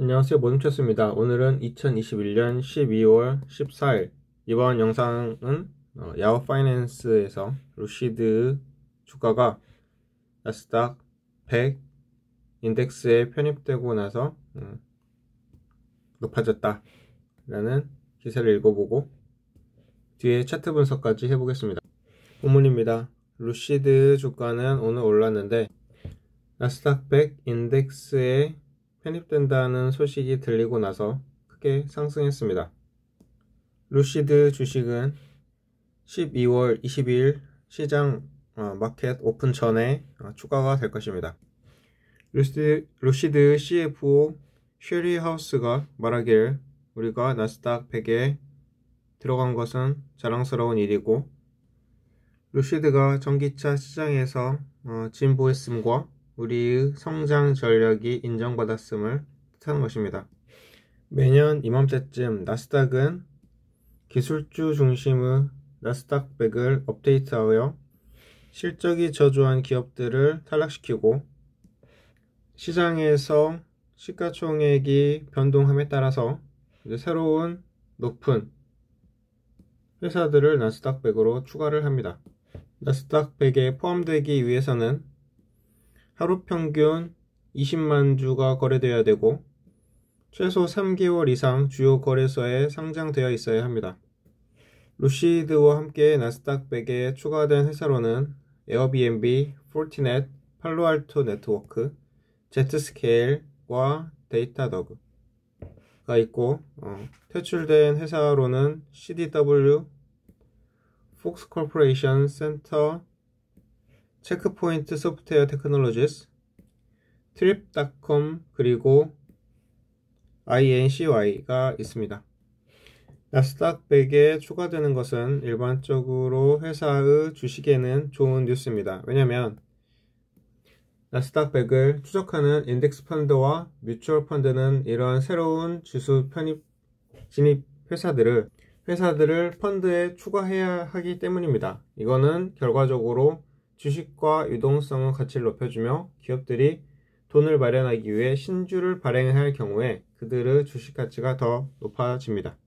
안녕하세요 모둠체스입니다 오늘은 2021년 12월 14일 이번 영상은 어, 야후 파이낸스에서 루시드 주가가 나스닥 100 인덱스에 편입되고 나서 음, 높아졌다 라는 기사를 읽어보고 뒤에 차트 분석까지 해보겠습니다 고문입니다 루시드 주가는 오늘 올랐는데 나스닥 100 인덱스에 편입된다는 소식이 들리고 나서 크게 상승했습니다. 루시드 주식은 12월 22일 시장 어, 마켓 오픈 전에 어, 추가가 될 것입니다. 루시드, 루시드 CFO 쉐리 하우스가 말하길 우리가 나스닥 100에 들어간 것은 자랑스러운 일이고 루시드가 전기차 시장에서 어, 진보했음과 우리의 성장 전력이 인정받았음을 뜻하는 것입니다. 매년 이맘때쯤 나스닥은 기술주 중심의 나스닥 백을 업데이트하여 실적이 저조한 기업들을 탈락시키고 시장에서 시가총액이 변동함에 따라서 새로운 높은 회사들을 나스닥 백으로 추가를 합니다. 나스닥 백에 포함되기 위해서는 하루 평균 20만 주가 거래되어야 되고 최소 3개월 이상 주요 거래소에 상장되어 있어야 합니다. 루시드와 함께 나스닥백에 추가된 회사로는 에어비앤비, 폴티넷, 팔로알토 네트워크, 제트스케일과 데이터더그가 있고 어, 퇴출된 회사로는 CDW, 폭스코퍼레이션 센터 체크포인트 소프트웨어 테크놀로지스, 트립닷컴 그리고 INCY가 있습니다. 나스닥 백에 추가되는 것은 일반적으로 회사의 주식에는 좋은 뉴스입니다. 왜냐하면 나스닥 백을 추적하는 인덱스 펀드와 뮤추얼 펀드는 이러한 새로운 지수 편입 진입 회사들을 회사들을 펀드에 추가해야 하기 때문입니다. 이거는 결과적으로 주식과 유동성을 같이 높여주며 기업들이 돈을 마련하기 위해 신주를 발행할 경우에 그들의 주식 가치가 더 높아집니다.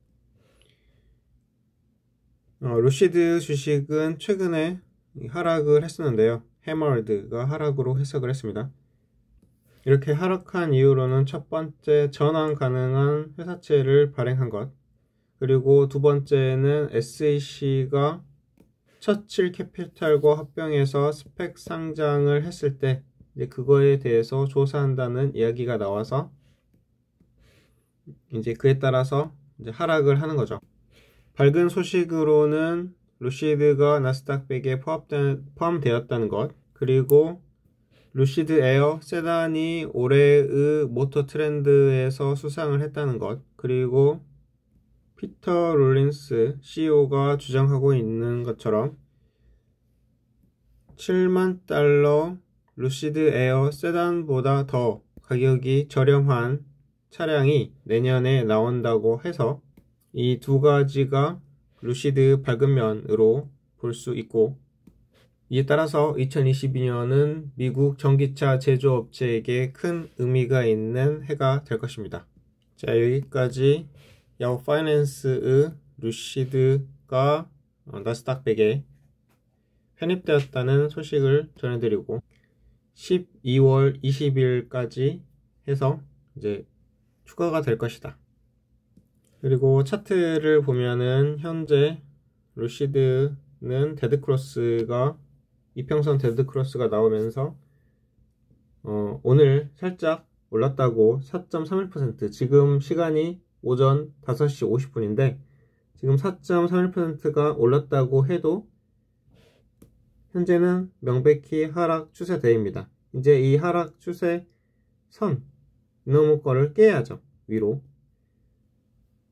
어, 루시드 주식은 최근에 하락을 했었는데요. 해머드가 하락으로 해석을 했습니다. 이렇게 하락한 이유로는 첫 번째 전환 가능한 회사채를 발행한 것, 그리고 두 번째는 SEC가 셔칠 캐피탈과 합병해서 스펙 상장을 했을 때 이제 그거에 대해서 조사한다는 이야기가 나와서 이제 그에 따라서 이제 하락을 하는 거죠. 밝은 소식으로는 루시드가 나스닥 100에 포함되, 었다는것 그리고 루시드 에어 세단이 올해의 모터 트렌드에서 수상을 했다는 것 그리고 피터 롤린스 CEO가 주장하고 있는 것처럼 7만 달러 루시드 에어 세단보다 더 가격이 저렴한 차량이 내년에 나온다고 해서 이 두 가지가 루시드 밝은 면으로 볼 수 있고 이에 따라서 2022년은 미국 전기차 제조업체에게 큰 의미가 있는 해가 될 것입니다. 자, 여기까지 야후 파이낸스의 루시드가 어, 나스닥 100에 편입되었다는 소식을 전해드리고 12월 20일까지 해서 이제 추가가 될 것이다. 그리고 차트를 보면은 현재 루시드는 데드크로스가 이평선 데드크로스가 나오면서 어, 오늘 살짝 올랐다고 4.31% 지금 시간이 오전 5시 50분인데 지금 4.31%가 올랐다고 해도 현재는 명백히 하락 추세대입니다. 이제 이 하락 추세 선 이놈의 거를 깨야죠. 위로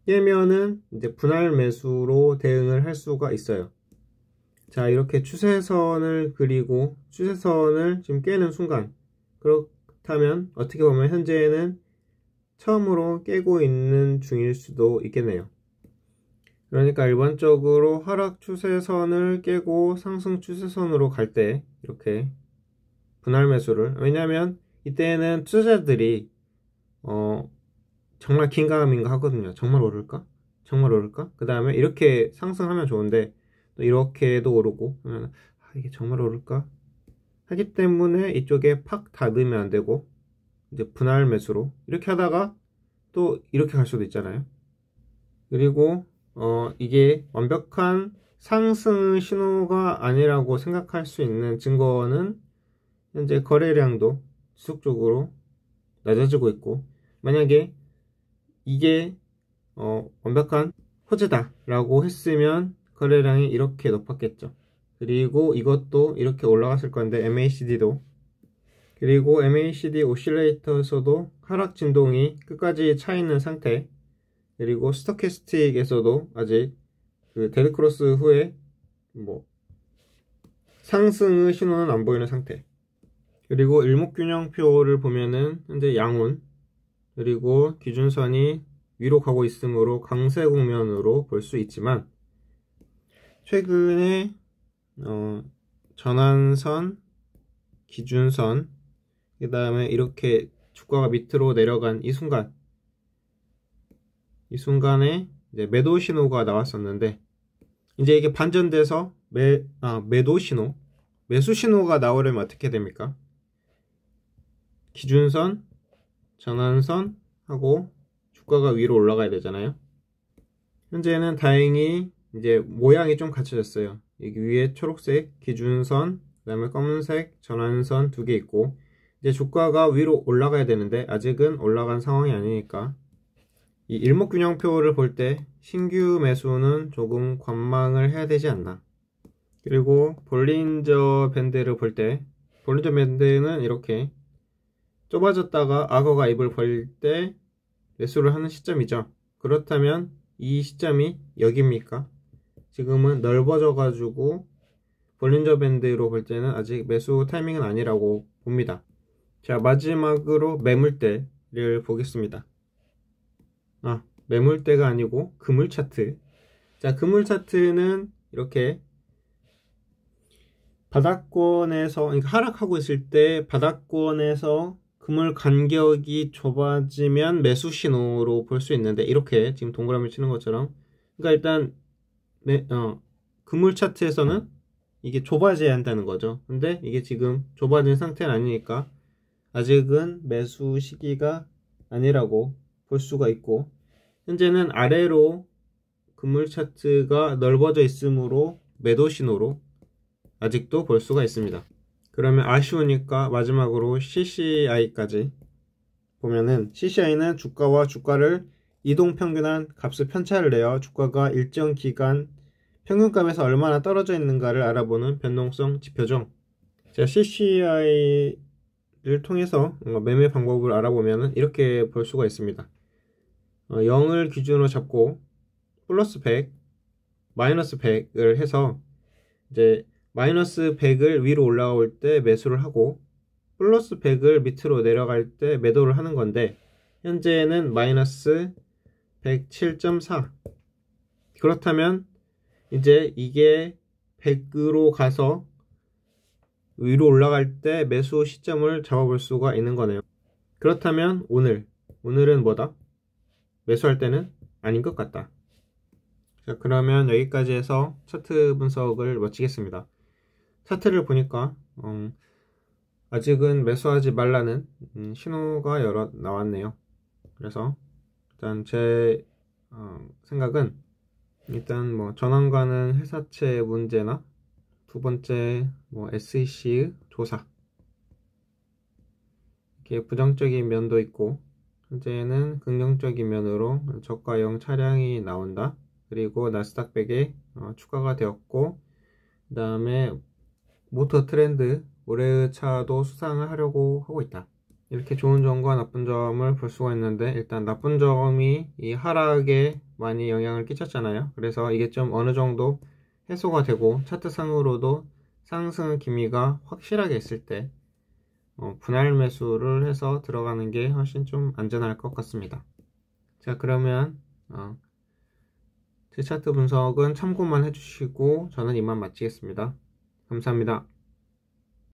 깨면은 이제 분할 매수로 대응을 할 수가 있어요. 자 이렇게 추세선을 그리고 추세선을 지금 깨는 순간 그렇다면 어떻게 보면 현재는 처음으로 깨고 있는 중일 수도 있겠네요. 그러니까 일반적으로 하락 추세선을 깨고 상승 추세선으로 갈 때 이렇게 분할 매수를 왜냐하면 이때는 투자자들이 어 정말 긴가민가 하거든요. 정말 오를까? 정말 오를까? 그 다음에 이렇게 상승하면 좋은데 또 이렇게도 오르고 그러면 아, 이게 정말 오를까? 하기 때문에 이쪽에 팍 닫으면 안 되고 이제 분할 매수로 이렇게 하다가 또 이렇게 갈 수도 있잖아요. 그리고 어 이게 완벽한 상승 신호가 아니라고 생각할 수 있는 증거는 현재 거래량도 지속적으로 낮아지고 있고 만약에 이게 어 완벽한 호재다라고 했으면 거래량이 이렇게 높았겠죠. 그리고 이것도 이렇게 올라갔을 건데 MACD도 그리고 MACD 오실레이터에서도 하락 진동이 끝까지 차 있는 상태 그리고 스토캐스틱에서도 아직 그 데드크로스 후에 뭐 상승의 신호는 안 보이는 상태 그리고 일목균형표를 보면은 현재 양온 그리고 기준선이 위로 가고 있으므로 강세 국면으로 볼 수 있지만 최근에 어 전환선 기준선 그 다음에 이렇게 주가가 밑으로 내려간 이 순간 이 순간에 이제 매도 신호가 나왔었는데 이제 이게 반전돼서 매, 아, 매도 신호 매수 신호가 나오려면 어떻게 됩니까? 기준선, 전환선 하고 주가가 위로 올라가야 되잖아요. 현재는 다행히 이제 모양이 좀 갖춰졌어요. 여기 위에 초록색 기준선, 그 다음에 검은색 전환선 두 개 있고 이제 주가가 위로 올라가야 되는데 아직은 올라간 상황이 아니니까 이 일목균형표를 볼 때 신규 매수는 조금 관망을 해야 되지 않나 그리고 볼린저 밴드를 볼 때 볼린저 밴드는 이렇게 좁아졌다가 악어가 입을 벌릴 때 매수를 하는 시점이죠 그렇다면 이 시점이 여기입니까? 지금은 넓어져 가지고 볼린저 밴드로 볼 때는 아직 매수 타이밍은 아니라고 봅니다 자, 마지막으로 매물대를 보겠습니다. 아, 매물대가 아니고 그물 차트. 자, 금물 차트는 이렇게 바닥권에서 그러니까 하락하고 있을 때 바닥권에서 그물 간격이 좁아지면 매수 신호로 볼 수 있는데 이렇게 지금 동그라미 치는 것처럼 그러니까 일단 매, 어, 금물 차트에서는 이게 좁아져야 한다는 거죠. 근데 이게 지금 좁아진 상태는 아니니까 아직은 매수 시기가 아니라고 볼 수가 있고 현재는 아래로 금물 차트가 넓어져 있으므로 매도 신호로 아직도 볼 수가 있습니다. 그러면 아쉬우니까 마지막으로 CCI까지 보면은 CCI는 주가와 주가를 이동 평균한 값의 편차를 내어 주가가 일정 기간 평균값에서 얼마나 떨어져 있는가를 알아보는 변동성 지표죠. 제가 CCI 를 통해서 어, 매매 방법을 알아보면 이렇게 볼 수가 있습니다. 0을 어, 기준으로 잡고 플러스 100, 마이너스 100을 해서 이제 마이너스 100을 위로 올라올 때 매수를 하고 플러스 100을 밑으로 내려갈 때 매도를 하는 건데 현재는 마이너스 107.4 그렇다면 이제 이게 100으로 가서 위로 올라갈 때 매수 시점을 잡아볼 수가 있는 거네요. 그렇다면 오늘, 오늘은 뭐다? 매수할 때는 아닌 것 같다. 자, 그러면 여기까지 해서 차트 분석을 마치겠습니다. 차트를 보니까 음, 아직은 매수하지 말라는 음, 신호가 여러 나왔네요. 그래서 일단 제 어, 생각은 일단 뭐 전환가는 회사채 문제나 두 번째, 뭐 s e c 조사. 이렇게 부정적인 면도 있고, 현재는 긍정적인 면으로 저가형 차량이 나온다. 그리고 나스닥 백에 어, 추가가 되었고, 그 다음에 모터 트렌드, 올해의 차도 수상을 하려고 하고 있다. 이렇게 좋은 점과 나쁜 점을 볼 수가 있는데 일단 나쁜 점이 이 하락에 많이 영향을 끼쳤잖아요. 그래서 이게 좀 어느 정도 해소가 되고 차트상으로도 상승 기미가 확실하게 있을 때 어, 분할 매수를 해서 들어가는 게 훨씬 좀 안전할 것 같습니다. 자 그러면 어, 제 차트 분석은 참고만 해주시고 저는 이만 마치겠습니다. 감사합니다.